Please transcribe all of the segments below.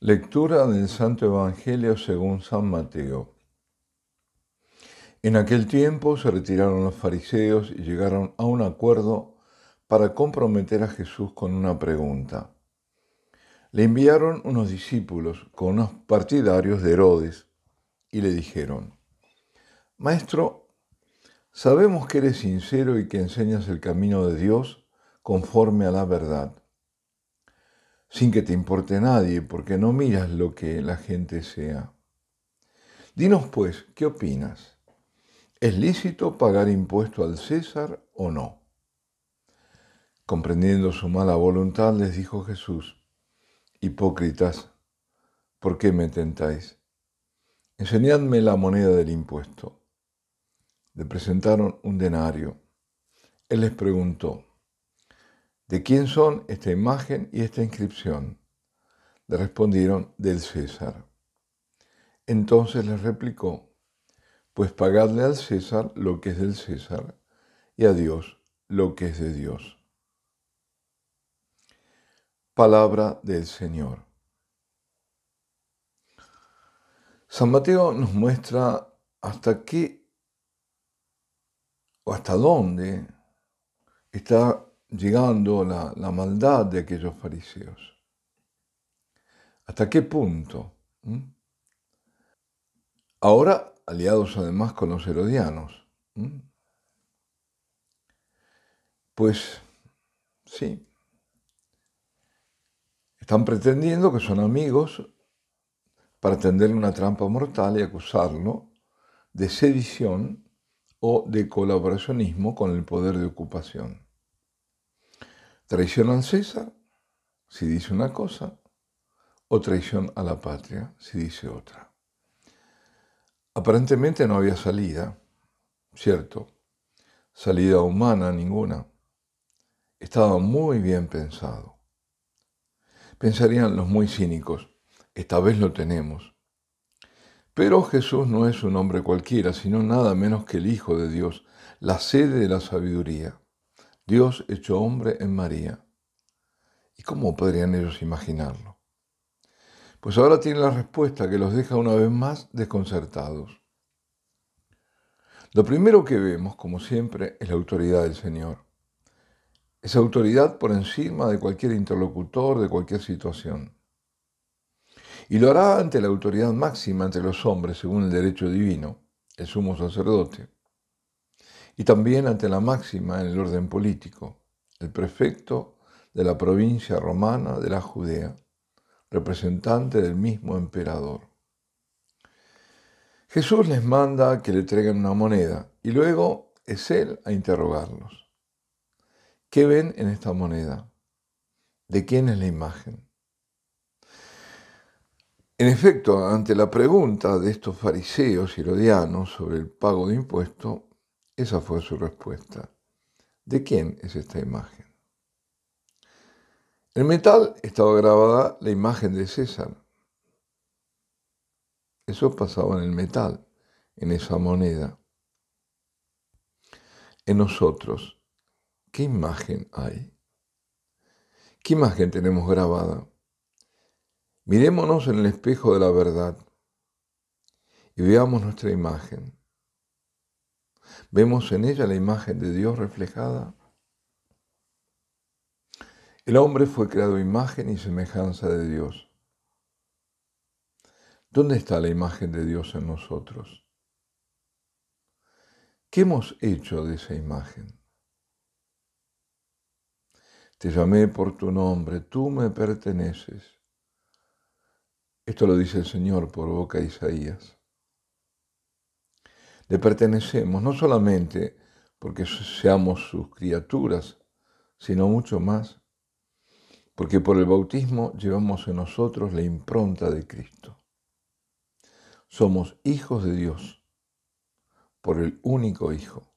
Lectura del Santo Evangelio según San Mateo. En aquel tiempo se retiraron los fariseos y llegaron a un acuerdo para comprometer a Jesús con una pregunta. Le enviaron unos discípulos con unos partidarios de Herodes y le dijeron, Maestro, sabemos que eres sincero y que enseñas el camino de Dios conforme a la verdad sin que te importe nadie, porque no miras lo que la gente sea. Dinos pues, ¿qué opinas? ¿Es lícito pagar impuesto al César o no? Comprendiendo su mala voluntad, les dijo Jesús, Hipócritas, ¿por qué me tentáis? Enseñadme la moneda del impuesto. Le presentaron un denario. Él les preguntó, ¿De quién son esta imagen y esta inscripción? Le respondieron, del César. Entonces les replicó, pues pagadle al César lo que es del César y a Dios lo que es de Dios. Palabra del Señor. San Mateo nos muestra hasta qué o hasta dónde está llegando la, maldad de aquellos fariseos. ¿Hasta qué punto? ¿Mm? Ahora aliados además con los herodianos. ¿Mm? Pues sí, están pretendiendo que son amigos para tenderle una trampa mortal y acusarlo de sedición o de colaboracionismo con el poder de ocupación. Traición al César si dice una cosa o traición a la patria si dice otra. Aparentemente no había salida, cierto, salida humana ninguna. Estaba muy bien pensado. Pensarían los muy cínicos, esta vez lo tenemos. Pero Jesús no es un hombre cualquiera, sino nada menos que el Hijo de Dios, la sede de la sabiduría. Dios hecho hombre en María. ¿Y cómo podrían ellos imaginarlo? Pues ahora tiene la respuesta que los deja una vez más desconcertados. Lo primero que vemos, como siempre, es la autoridad del Señor. Esa autoridad por encima de cualquier interlocutor, de cualquier situación. Y lo hará ante la autoridad máxima ante los hombres, según el derecho divino, el sumo sacerdote y también ante la máxima en el orden político, el prefecto de la provincia romana de la Judea, representante del mismo emperador. Jesús les manda que le traigan una moneda y luego es él a interrogarlos. ¿Qué ven en esta moneda? ¿De quién es la imagen? En efecto, ante la pregunta de estos fariseos herodianos sobre el pago de impuestos, esa fue su respuesta. ¿De quién es esta imagen? En metal estaba grabada la imagen de César. Eso pasaba en el metal, en esa moneda. En nosotros, ¿qué imagen hay? ¿Qué imagen tenemos grabada? Mirémonos en el espejo de la verdad y veamos nuestra imagen. ¿Vemos en ella la imagen de Dios reflejada? El hombre fue creado imagen y semejanza de Dios. ¿Dónde está la imagen de Dios en nosotros? ¿Qué hemos hecho de esa imagen? Te llamé por tu nombre, tú me perteneces. Esto lo dice el Señor por boca de Isaías le pertenecemos, no solamente porque seamos sus criaturas, sino mucho más, porque por el bautismo llevamos en nosotros la impronta de Cristo. Somos hijos de Dios por el único Hijo,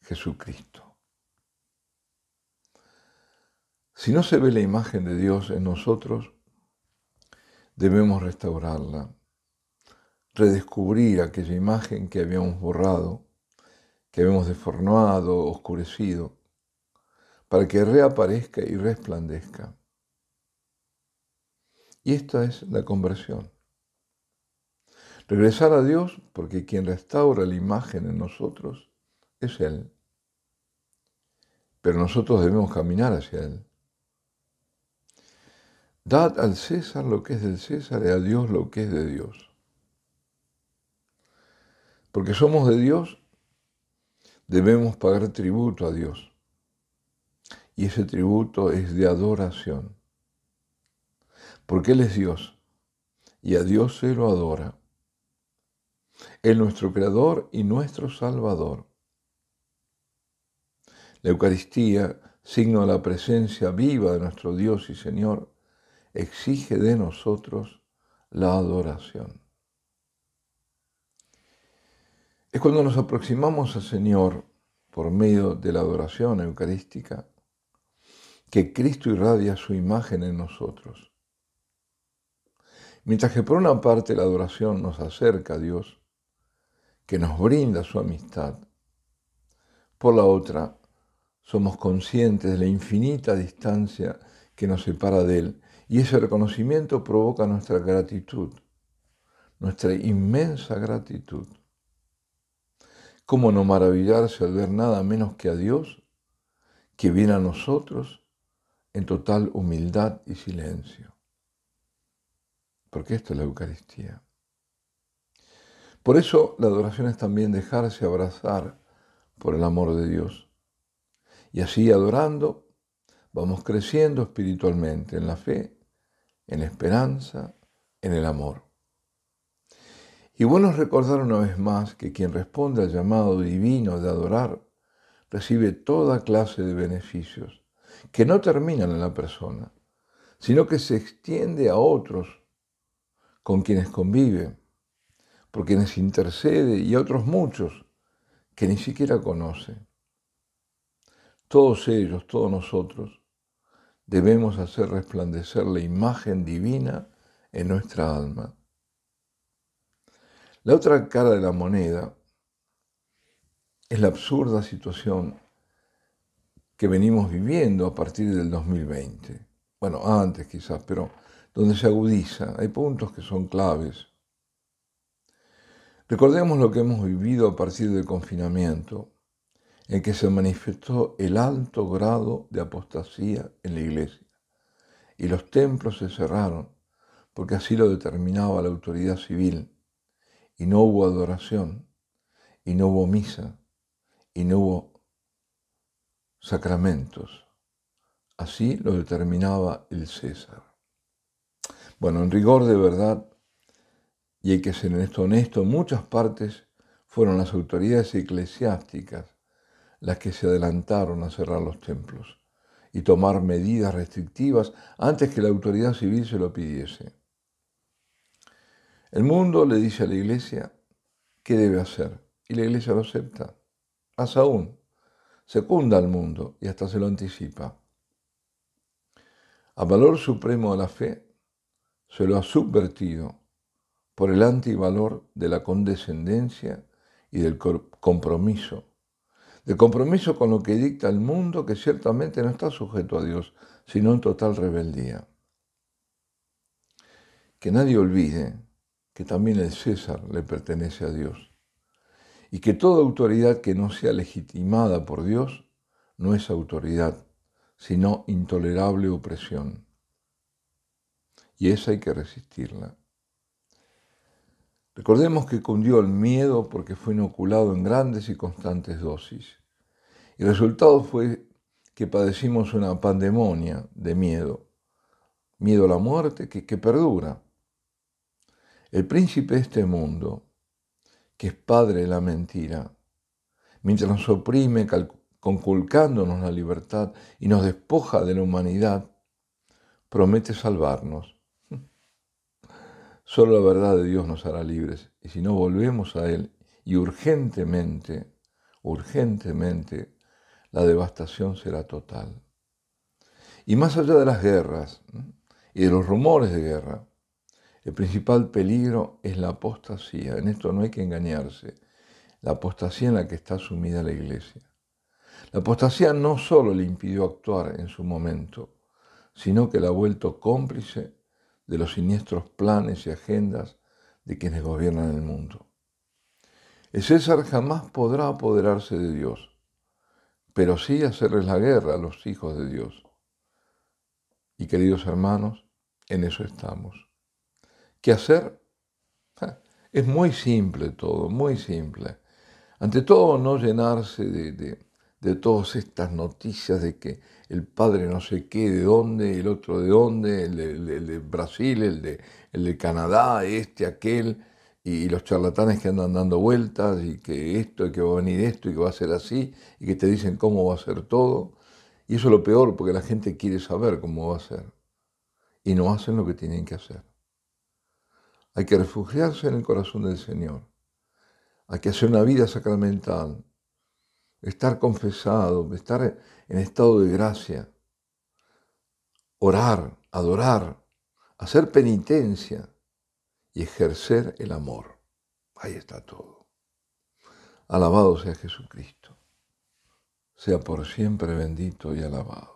Jesucristo. Si no se ve la imagen de Dios en nosotros, debemos restaurarla redescubrir aquella imagen que habíamos borrado, que habíamos deformado, oscurecido, para que reaparezca y resplandezca. Y esta es la conversión. Regresar a Dios porque quien restaura la imagen en nosotros es Él. Pero nosotros debemos caminar hacia Él. Dad al César lo que es del César y a Dios lo que es de Dios porque somos de Dios, debemos pagar tributo a Dios. Y ese tributo es de adoración, porque Él es Dios y a Dios se lo adora. Él nuestro Creador y nuestro Salvador. La Eucaristía, signo de la presencia viva de nuestro Dios y Señor, exige de nosotros la adoración. Es cuando nos aproximamos al Señor por medio de la adoración eucarística que Cristo irradia su imagen en nosotros. Mientras que por una parte la adoración nos acerca a Dios, que nos brinda su amistad, por la otra somos conscientes de la infinita distancia que nos separa de Él y ese reconocimiento provoca nuestra gratitud, nuestra inmensa gratitud. ¿Cómo no maravillarse al ver nada menos que a Dios, que viene a nosotros en total humildad y silencio? Porque esto es la Eucaristía. Por eso la adoración es también dejarse abrazar por el amor de Dios. Y así adorando, vamos creciendo espiritualmente en la fe, en la esperanza, en el amor. Y bueno recordar una vez más que quien responde al llamado divino de adorar recibe toda clase de beneficios que no terminan en la persona, sino que se extiende a otros con quienes convive, por quienes intercede y a otros muchos que ni siquiera conoce. Todos ellos, todos nosotros, debemos hacer resplandecer la imagen divina en nuestra alma la otra cara de la moneda es la absurda situación que venimos viviendo a partir del 2020. Bueno, antes quizás, pero donde se agudiza. Hay puntos que son claves. Recordemos lo que hemos vivido a partir del confinamiento, en que se manifestó el alto grado de apostasía en la iglesia. Y los templos se cerraron, porque así lo determinaba la autoridad civil y no hubo adoración, y no hubo misa, y no hubo sacramentos. Así lo determinaba el César. Bueno, en rigor de verdad, y hay que ser en esto honesto, en muchas partes fueron las autoridades eclesiásticas las que se adelantaron a cerrar los templos y tomar medidas restrictivas antes que la autoridad civil se lo pidiese. El mundo le dice a la iglesia qué debe hacer y la iglesia lo acepta. Más aún, secunda al mundo y hasta se lo anticipa. A valor supremo de la fe se lo ha subvertido por el antivalor de la condescendencia y del compromiso. Del compromiso con lo que dicta el mundo que ciertamente no está sujeto a Dios, sino en total rebeldía. Que nadie olvide que también el César le pertenece a Dios, y que toda autoridad que no sea legitimada por Dios no es autoridad, sino intolerable opresión. Y esa hay que resistirla. Recordemos que cundió el miedo porque fue inoculado en grandes y constantes dosis. Y el resultado fue que padecimos una pandemonia de miedo. Miedo a la muerte que, que perdura el príncipe de este mundo, que es padre de la mentira, mientras nos oprime conculcándonos la libertad y nos despoja de la humanidad, promete salvarnos. Solo la verdad de Dios nos hará libres y si no volvemos a Él y urgentemente, urgentemente, la devastación será total. Y más allá de las guerras y de los rumores de guerra, el principal peligro es la apostasía. En esto no hay que engañarse. La apostasía en la que está sumida la iglesia. La apostasía no solo le impidió actuar en su momento, sino que la ha vuelto cómplice de los siniestros planes y agendas de quienes gobiernan el mundo. El César jamás podrá apoderarse de Dios, pero sí hacerles la guerra a los hijos de Dios. Y queridos hermanos, en eso estamos. ¿Qué hacer? Es muy simple todo, muy simple. Ante todo, no llenarse de, todas estas noticias de que el padre no sé qué, de dónde, el otro de dónde, el de, Brasil, el de, el de Canadá, este, aquel, y, y, los charlatanes que andan dando vueltas, y que esto, y que va a venir esto, y que va a ser así, y que te dicen cómo va a ser todo. Y eso es lo peor, porque la gente quiere saber cómo va a ser. Y no hacen lo que tienen que hacer. Hay que refugiarse en el corazón del Señor. Hay que hacer una vida sacramental, estar confesado, estar en estado de gracia, orar, adorar, hacer penitencia y ejercer el amor. Ahí está todo. Alabado sea Jesucristo. Sea por siempre bendito y alabado.